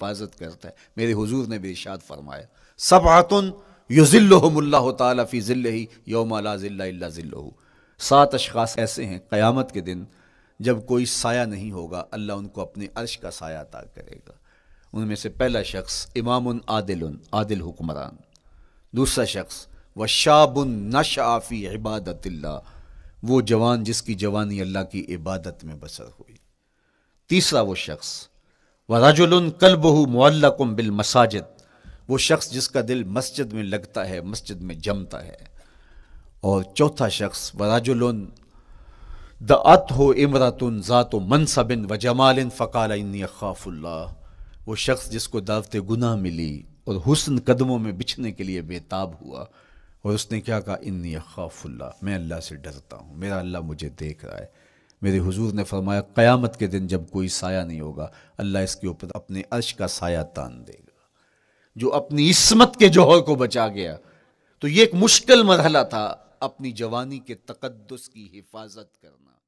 हिफाजत करता है मेरे हुजूर ने भी इर्शाद फरमाया सबातन युजिल्ला तफ़ी जिल्ल ही योम ज़िल्ला सात अशखास ऐसे हैं क़यामत के दिन जब कोई साया नहीं होगा अल्लाह उनको अपने अर्श का साया अता करेगा उनमें से पहला शख्स इमाम आदिल आदिल हुक्मरान दूसरा शख्स व शाबन नशाफ़ी इबादत वो जवान जिसकी जवानी अल्लाह की इबादत में बसर हुई तीसरा वो शख्स व रजुल कल बहु मुल्लकुम बिल मसाजिद वो शख्स जिसका दिल मस्जिद में लगता है मस्जिद में जमता है और चौथा शख्स व रजुल द अत हो इमरतन ज़ात मनसबिन व जमालिन फ़काल खाफुल्ला वो शख्स जिसको दावत गुनाह मिली और हुसन कदमों में बिछने के लिए बेताब हुआ और उसने क्या कहा इन्नी खाफुल्ला मैं अल्लाह से डरता हूँ मेरा अल्लाह मुझे देख रहा है मेरे हुजूर ने फरमाया क़यामत के दिन जब कोई साया नहीं होगा अल्लाह इसके ऊपर अपने अर्श का साया तान देगा जो अपनी इसमत के जौहर को बचा गया तो ये एक मुश्किल मरहला था अपनी जवानी के तकदस की हिफाजत करना